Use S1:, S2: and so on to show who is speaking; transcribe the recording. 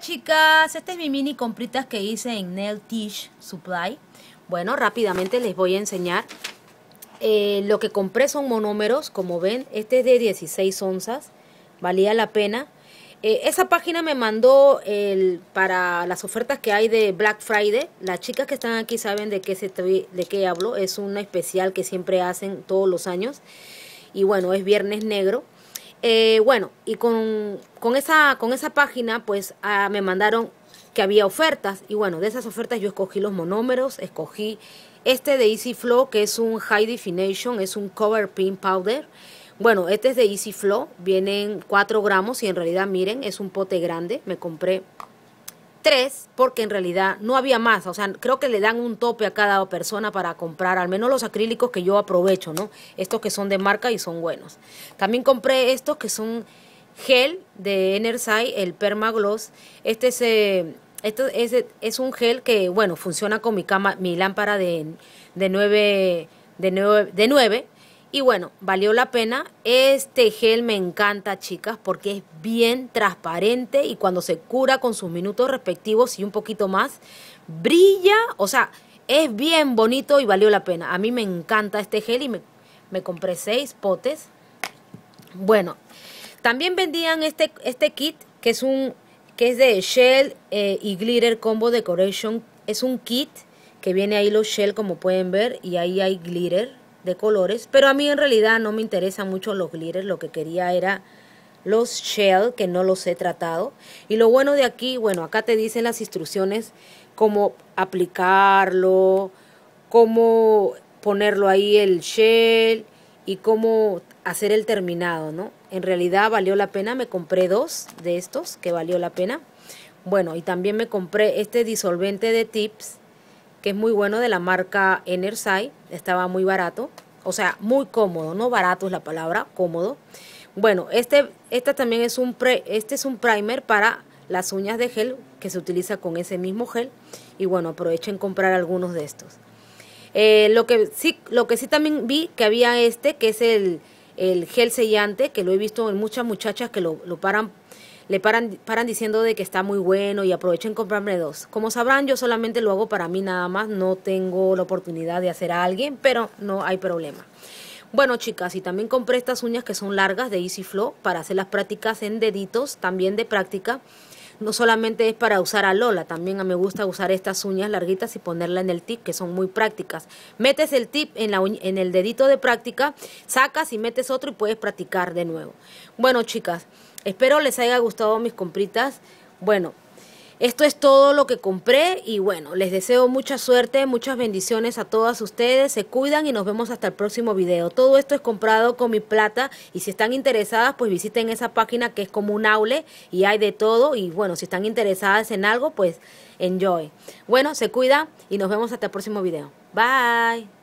S1: chicas, este es mi mini compritas que hice en Nail Tish Supply. Bueno, rápidamente les voy a enseñar. Eh, lo que compré son monómeros, como ven, este es de 16 onzas, valía la pena. Eh, esa página me mandó el, para las ofertas que hay de Black Friday. Las chicas que están aquí saben de qué, se, de qué hablo. Es una especial que siempre hacen todos los años. Y bueno, es Viernes Negro. Eh, bueno, y con, esa, con esa página, pues ah, me mandaron que había ofertas. Y bueno, de esas ofertas yo escogí los monómeros, escogí este de Easy Flow, que es un High Definition, es un Cover Pin Powder. Bueno, este es de Easy Flow, vienen 4 gramos y en realidad, miren, es un pote grande. Me compré tres, porque en realidad no había más. O sea, creo que le dan un tope a cada persona para comprar, al menos los acrílicos que yo aprovecho, ¿no? Estos que son de marca y son buenos. También compré estos que son gel de Enersai, el Permagloss. Este es, eh, este es, es, un gel que, bueno, funciona con mi, cama, mi lámpara de, de 9, de de 9 y bueno, valió la pena. Este gel me encanta, chicas, porque es bien transparente y cuando se cura con sus minutos respectivos y un poquito más, brilla. O sea, es bien bonito y valió la pena. A mí me encanta este gel y me, me compré seis potes. Bueno, también vendían este, este kit que es, un, que es de Shell eh, y Glitter Combo Decoration. Es un kit que viene ahí los Shell como pueden ver y ahí hay glitter de colores, pero a mí en realidad no me interesan mucho los glitters, lo que quería era los shell, que no los he tratado. Y lo bueno de aquí, bueno, acá te dicen las instrucciones, cómo aplicarlo, cómo ponerlo ahí el shell y cómo hacer el terminado, ¿no? En realidad valió la pena, me compré dos de estos que valió la pena. Bueno, y también me compré este disolvente de tips que es muy bueno de la marca Enerside, estaba muy barato, o sea, muy cómodo, no barato es la palabra, cómodo. Bueno, este, esta también es un pre, este es un primer para las uñas de gel que se utiliza con ese mismo gel y bueno, aprovechen comprar algunos de estos. Eh, lo, que sí, lo que sí también vi que había este, que es el, el gel sellante, que lo he visto en muchas muchachas que lo, lo paran le paran, paran diciendo de que está muy bueno y aprovechen comprarme dos. Como sabrán, yo solamente lo hago para mí nada más, no tengo la oportunidad de hacer a alguien, pero no hay problema. Bueno, chicas, y también compré estas uñas que son largas de Easy Flow para hacer las prácticas en deditos, también de práctica no solamente es para usar a Lola, también me gusta usar estas uñas larguitas y ponerla en el tip, que son muy prácticas. Metes el tip en, en el dedito de práctica, sacas y metes otro y puedes practicar de nuevo. Bueno, chicas, espero les haya gustado mis compritas. Bueno, esto es todo lo que compré y bueno, les deseo mucha suerte, muchas bendiciones a todas ustedes, se cuidan y nos vemos hasta el próximo video. Todo esto es comprado con mi plata y si están interesadas pues visiten esa página que es como un aule y hay de todo y bueno, si están interesadas en algo pues enjoy. Bueno, se cuidan y nos vemos hasta el próximo video. Bye.